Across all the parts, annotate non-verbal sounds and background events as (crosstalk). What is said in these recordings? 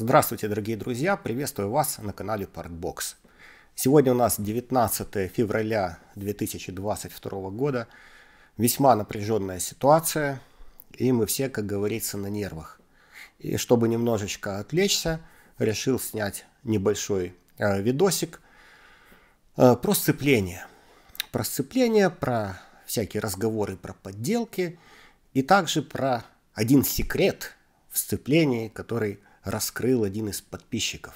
Здравствуйте, дорогие друзья! Приветствую вас на канале Partbox. Сегодня у нас 19 февраля 2022 года. Весьма напряженная ситуация, и мы все, как говорится, на нервах. И чтобы немножечко отвлечься, решил снять небольшой э, видосик э, про сцепление. Про сцепление, про всякие разговоры про подделки и также про один секрет в сцеплении, который раскрыл один из подписчиков.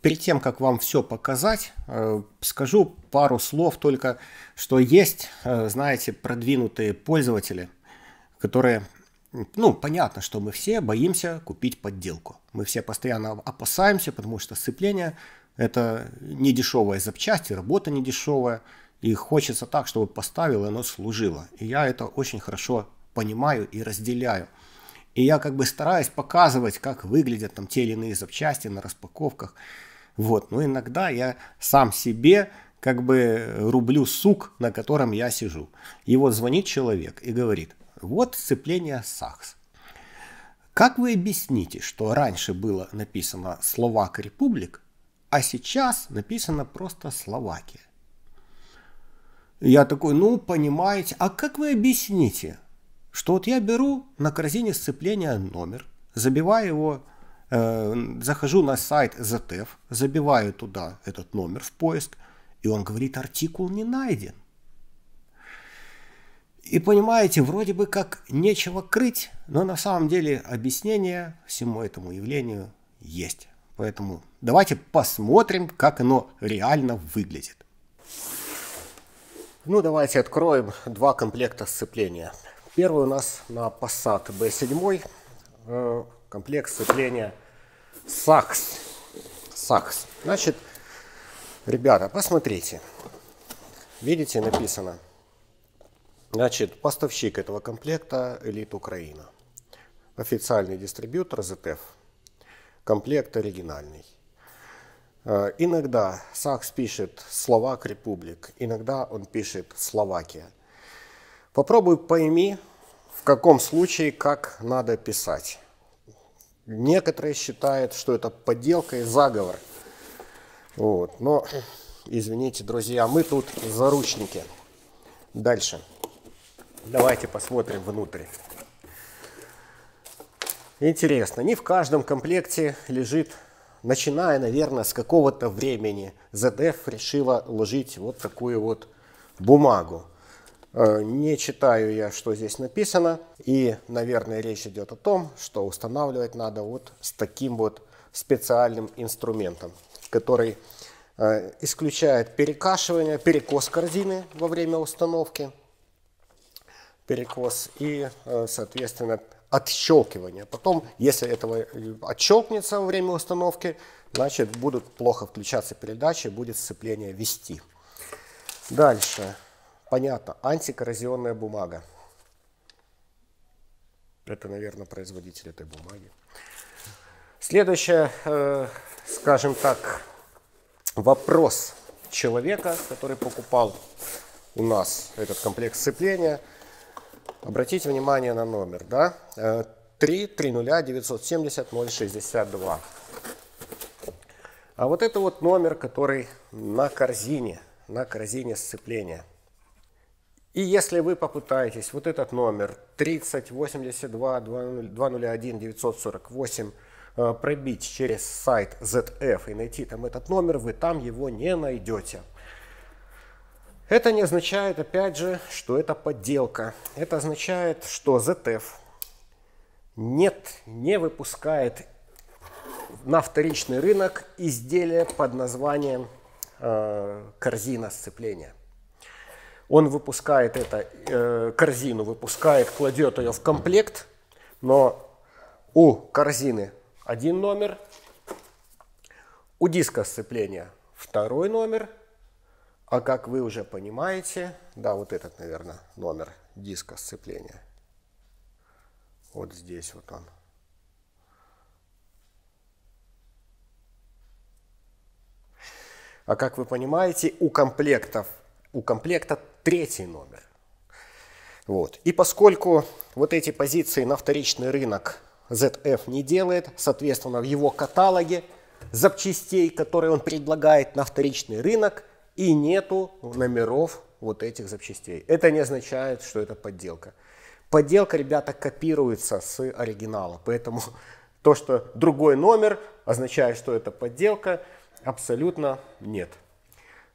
Перед тем, как вам все показать, э, скажу пару слов только, что есть, э, знаете, продвинутые пользователи, которые, ну, понятно, что мы все боимся купить подделку. Мы все постоянно опасаемся, потому что сцепление – это недешевая запчасть, работа недешевая, и хочется так, чтобы поставил, и оно служило. И я это очень хорошо понимаю и разделяю. И я как бы стараюсь показывать, как выглядят там те или иные запчасти на распаковках. Вот, но иногда я сам себе как бы э, рублю сук, на котором я сижу. И вот звонит человек и говорит, вот сцепление САХС. Как вы объясните, что раньше было написано «Словак Републик», а сейчас написано просто «Словакия»? Я такой, ну, понимаете, а как вы объясните, что вот я беру на корзине сцепления номер, забиваю его, э, захожу на сайт ZTF, забиваю туда этот номер в поиск, и он говорит, артикул не найден. И понимаете, вроде бы как нечего крыть, но на самом деле объяснение всему этому явлению есть. Поэтому давайте посмотрим, как оно реально выглядит. Ну давайте откроем два комплекта сцепления. Первый у нас на Passat B7 э, комплект сцепления Сакс. Сакс. Значит, ребята, посмотрите. Видите, написано. Значит, поставщик этого комплекта Элит Украина. Официальный дистрибьютор ZF. Комплект оригинальный. Э, иногда Сакс пишет Словак Републик, иногда он пишет Словакия. Попробуй пойми, в каком случае как надо писать. Некоторые считают, что это подделка и заговор. Вот. Но, извините, друзья, мы тут заручники. Дальше. Давайте посмотрим внутрь. Интересно, не в каждом комплекте лежит, начиная, наверное, с какого-то времени, ZDF решила ложить вот такую вот бумагу. Э, не читаю я, что здесь написано. И, наверное, речь идет о том, что устанавливать надо вот с таким вот специальным инструментом, который э, исключает перекашивание, перекос корзины во время установки, перекос и, э, соответственно, отщелкивание. Потом, если этого отщелкнется во время установки, значит, будут плохо включаться передачи, будет сцепление вести. Дальше. Понятно, антикоррозионная бумага. Это, наверное, производитель этой бумаги. Следующее, э, скажем так, вопрос человека, который покупал у нас этот комплект сцепления. Обратите внимание на номер, да? 3 300 970 062. А вот это вот номер, который на корзине, на корзине сцепления – и если вы попытаетесь вот этот номер 3082 201 948 пробить через сайт ZF и найти там этот номер, вы там его не найдете. Это не означает, опять же, что это подделка. Это означает, что ZF нет, не выпускает на вторичный рынок изделия под названием э, корзина сцепления. Он выпускает эту э, корзину, выпускает, кладет ее в комплект, но у корзины один номер, у диска сцепления второй номер, а как вы уже понимаете, да, вот этот, наверное, номер диска сцепления. Вот здесь вот он. А как вы понимаете, у комплектов, у комплекта третий номер. Вот. И поскольку вот эти позиции на вторичный рынок ZF не делает, соответственно, в его каталоге запчастей, которые он предлагает на вторичный рынок, и нету номеров вот этих запчастей. Это не означает, что это подделка. Подделка, ребята, копируется с оригинала, поэтому то, что другой номер означает, что это подделка, абсолютно нет.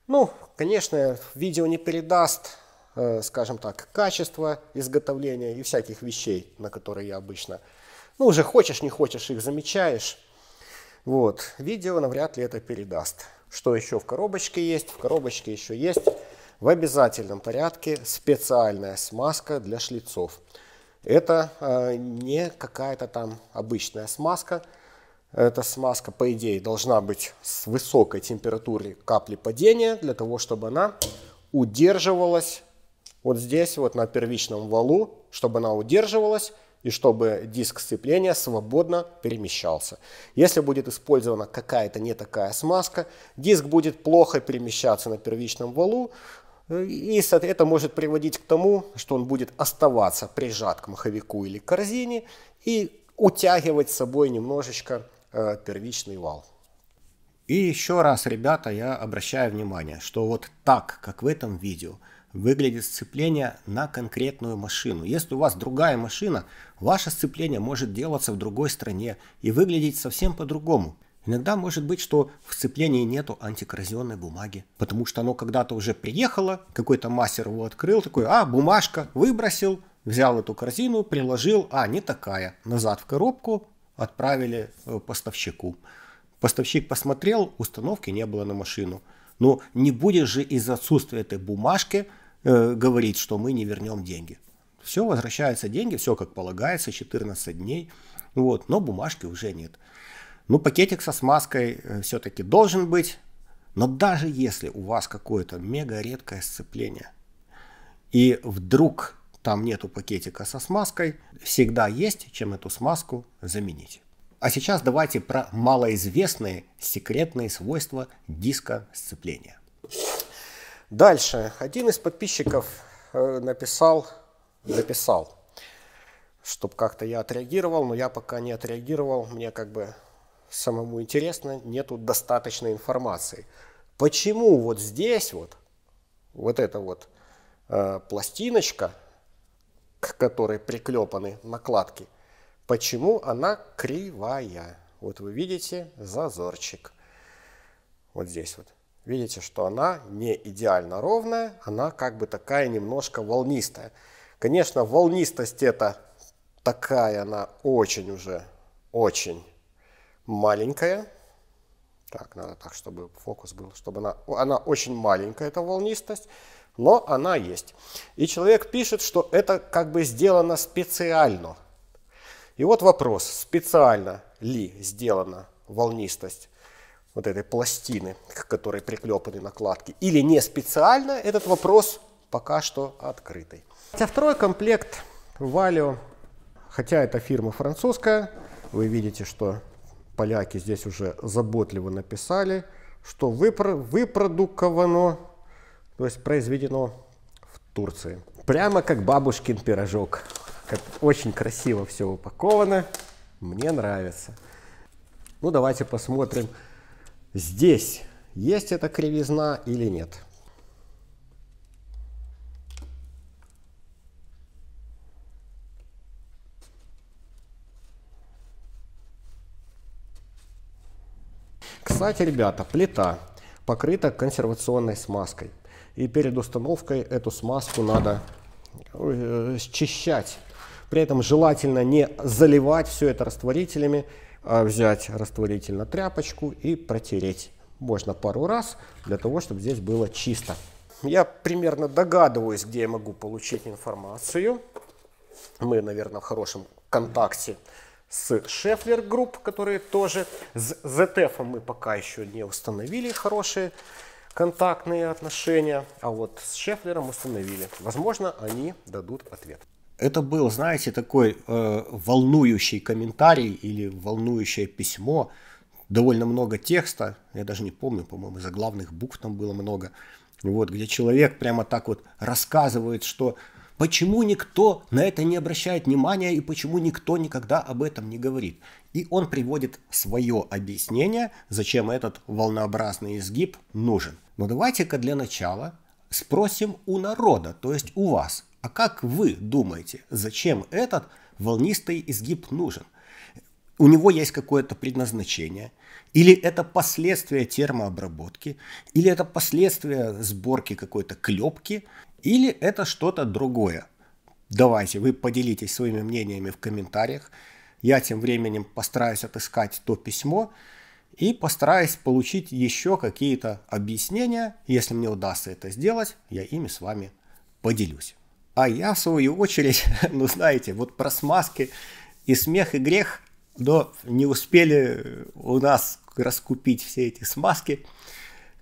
Ну, конечно, видео не передаст, э, скажем так, качество изготовления и всяких вещей, на которые я обычно, ну, уже хочешь, не хочешь, их замечаешь. Вот, видео навряд ли это передаст. Что еще в коробочке есть? В коробочке еще есть в обязательном порядке специальная смазка для шлицов. Это э, не какая-то там обычная смазка, эта смазка, по идее, должна быть с высокой температурой капли падения, для того, чтобы она удерживалась вот здесь, вот на первичном валу, чтобы она удерживалась и чтобы диск сцепления свободно перемещался. Если будет использована какая-то не такая смазка, диск будет плохо перемещаться на первичном валу, э, и это может приводить к тому, что он будет оставаться прижат к маховику или корзине и утягивать с собой немножечко Э, первичный вал. И еще раз, ребята, я обращаю внимание, что вот так, как в этом видео, выглядит сцепление на конкретную машину. Если у вас другая машина, ваше сцепление может делаться в другой стране и выглядеть совсем по-другому. Иногда может быть, что в сцеплении нету антикоррозионной бумаги, потому что оно когда-то уже приехало, какой-то мастер его открыл, такой, а, бумажка, выбросил, взял эту корзину, приложил, а, не такая, назад в коробку, отправили э, поставщику. Поставщик посмотрел, установки не было на машину. Но ну, не будешь же из отсутствия этой бумажки э, говорить, что мы не вернем деньги. Все, возвращаются деньги, все как полагается, 14 дней. Вот, но бумажки уже нет. Ну, пакетик со смазкой э, все-таки должен быть. Но даже если у вас какое-то мега редкое сцепление, и вдруг там нету пакетика со смазкой, всегда есть чем эту смазку заменить. А сейчас давайте про малоизвестные секретные свойства диска сцепления. Дальше. Один из подписчиков э, написал, написал, чтобы как-то я отреагировал, но я пока не отреагировал, мне как бы самому интересно, нету достаточной информации. Почему вот здесь вот, вот эта вот э, пластиночка, к которой приклепаны накладки, почему она кривая. Вот вы видите зазорчик. Вот здесь вот. Видите, что она не идеально ровная, она как бы такая немножко волнистая. Конечно, волнистость это такая, она очень уже, очень маленькая. Так, надо так, чтобы фокус был, чтобы она, она очень маленькая, эта волнистость но она есть. И человек пишет, что это как бы сделано специально. И вот вопрос, специально ли сделана волнистость вот этой пластины, к которой приклепаны накладки, или не специально, этот вопрос пока что открытый. хотя второй комплект Valio, хотя это фирма французская, вы видите, что поляки здесь уже заботливо написали, что выпро выпродуковано то есть произведено в Турции. Прямо как бабушкин пирожок. Как очень красиво все упаковано. Мне нравится. Ну, давайте посмотрим здесь, есть эта кривизна или нет. Кстати, ребята, плита покрыта консервационной смазкой. И перед установкой эту смазку надо э, счищать. При этом желательно не заливать все это растворителями, а взять растворитель на тряпочку и протереть. Можно пару раз, для того, чтобы здесь было чисто. Я примерно догадываюсь, где я могу получить информацию. Мы, наверное, в хорошем контакте с Шефлер Групп, которые тоже с ZF мы пока еще не установили хорошие контактные отношения, а вот с Шефлером установили. Возможно, они дадут ответ. Это был, знаете, такой э, волнующий комментарий или волнующее письмо. Довольно много текста, я даже не помню, по-моему, заглавных букв там было много. Вот, где человек прямо так вот рассказывает, что почему никто на это не обращает внимания и почему никто никогда об этом не говорит и он приводит свое объяснение, зачем этот волнообразный изгиб нужен. Но давайте-ка для начала спросим у народа, то есть у вас, а как вы думаете, зачем этот волнистый изгиб нужен? у него есть какое-то предназначение, или это последствия термообработки, или это последствия сборки какой-то клепки, или это что-то другое. Давайте, вы поделитесь своими мнениями в комментариях. Я тем временем постараюсь отыскать то письмо и постараюсь получить еще какие-то объяснения. Если мне удастся это сделать, я ими с вами поделюсь. А я, в свою очередь, (laughs) ну знаете, вот про смазки и смех, и грех, но не успели у нас раскупить все эти смазки,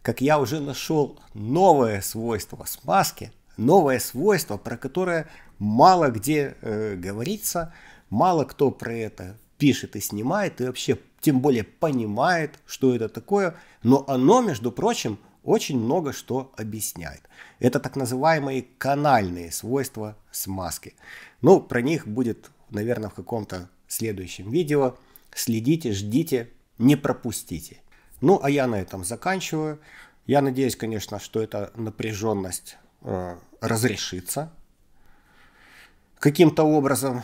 как я уже нашел новое свойство смазки, новое свойство, про которое мало где э, говорится – Мало кто про это пишет и снимает, и вообще тем более понимает, что это такое, но оно, между прочим, очень много что объясняет. Это так называемые канальные свойства смазки. Ну, про них будет, наверное, в каком-то следующем видео. Следите, ждите, не пропустите. Ну, а я на этом заканчиваю. Я надеюсь, конечно, что эта напряженность э, разрешится каким-то образом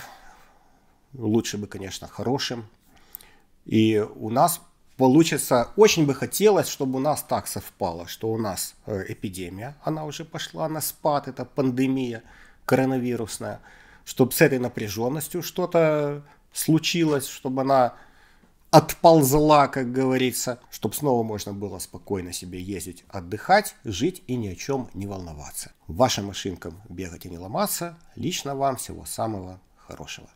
лучше бы, конечно, хорошим. И у нас получится, очень бы хотелось, чтобы у нас так совпало, что у нас э, эпидемия, она уже пошла на спад, это пандемия коронавирусная, чтобы с этой напряженностью что-то случилось, чтобы она отползла, как говорится, чтобы снова можно было спокойно себе ездить, отдыхать, жить и ни о чем не волноваться. Вашим машинкам бегать и не ломаться. Лично вам всего самого хорошего.